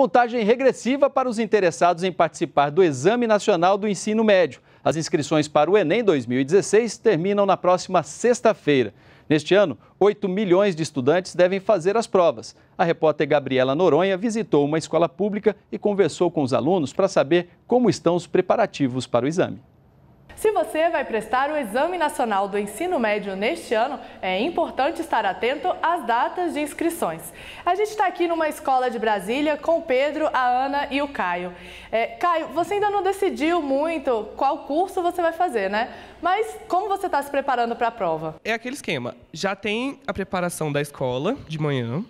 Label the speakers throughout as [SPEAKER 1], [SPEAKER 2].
[SPEAKER 1] Contagem regressiva para os interessados em participar do Exame Nacional do Ensino Médio. As inscrições para o Enem 2016 terminam na próxima sexta-feira. Neste ano, 8 milhões de estudantes devem fazer as provas. A repórter Gabriela Noronha visitou uma escola pública e conversou com os alunos para saber como estão os preparativos para o exame.
[SPEAKER 2] Se você vai prestar o Exame Nacional do Ensino Médio neste ano, é importante estar atento às datas de inscrições. A gente está aqui numa escola de Brasília com o Pedro, a Ana e o Caio. É, Caio, você ainda não decidiu muito qual curso você vai fazer, né? Mas como você está se preparando para a prova?
[SPEAKER 3] É aquele esquema. Já tem a preparação da escola de manhã.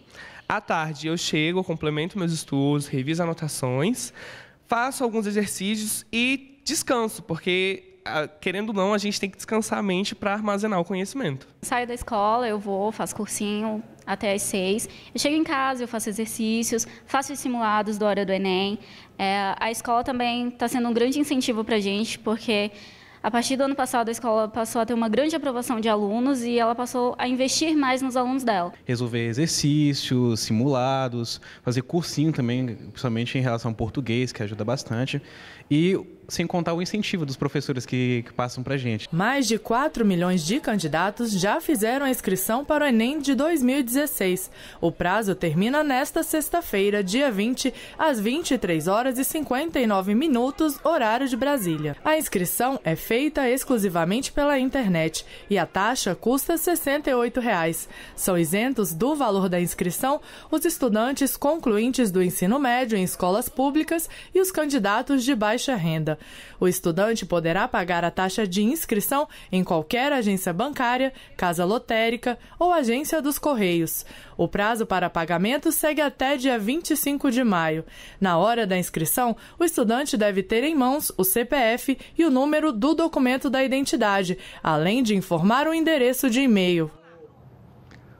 [SPEAKER 3] À tarde eu chego, complemento meus estudos, reviso anotações, faço alguns exercícios e descanso, porque querendo ou não, a gente tem que descansar a mente para armazenar o conhecimento.
[SPEAKER 4] Saio da escola, eu vou, faço cursinho até às seis. Eu chego em casa, eu faço exercícios, faço os simulados da hora do Enem. É, a escola também está sendo um grande incentivo para a gente, porque a partir do ano passado, a escola passou a ter uma grande aprovação de alunos e ela passou a investir mais nos alunos dela.
[SPEAKER 1] Resolver exercícios, simulados, fazer cursinho também, principalmente em relação ao português, que ajuda bastante. E sem contar o incentivo dos
[SPEAKER 3] professores que, que passam para gente.
[SPEAKER 2] Mais de 4 milhões de candidatos já fizeram a inscrição para o Enem de 2016. O prazo termina nesta sexta-feira, dia 20, às 23 horas e 59 minutos, horário de Brasília. A inscrição é feita exclusivamente pela internet e a taxa custa R$ 68. Reais. São isentos do valor da inscrição os estudantes concluintes do ensino médio em escolas públicas e os candidatos de baixa renda. O estudante poderá pagar a taxa de inscrição em qualquer agência bancária, casa lotérica ou agência dos Correios. O prazo para pagamento segue até dia 25 de maio. Na hora da inscrição, o estudante deve ter em mãos o CPF e o número do documento da identidade, além de informar o endereço de e-mail.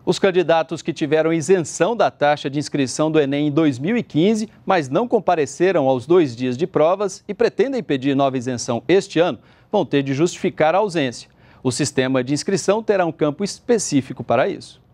[SPEAKER 1] Os candidatos que tiveram isenção da taxa de inscrição do Enem em 2015, mas não compareceram aos dois dias de provas e pretendem pedir nova isenção este ano, vão ter de justificar a ausência. O sistema de inscrição terá um campo específico para isso.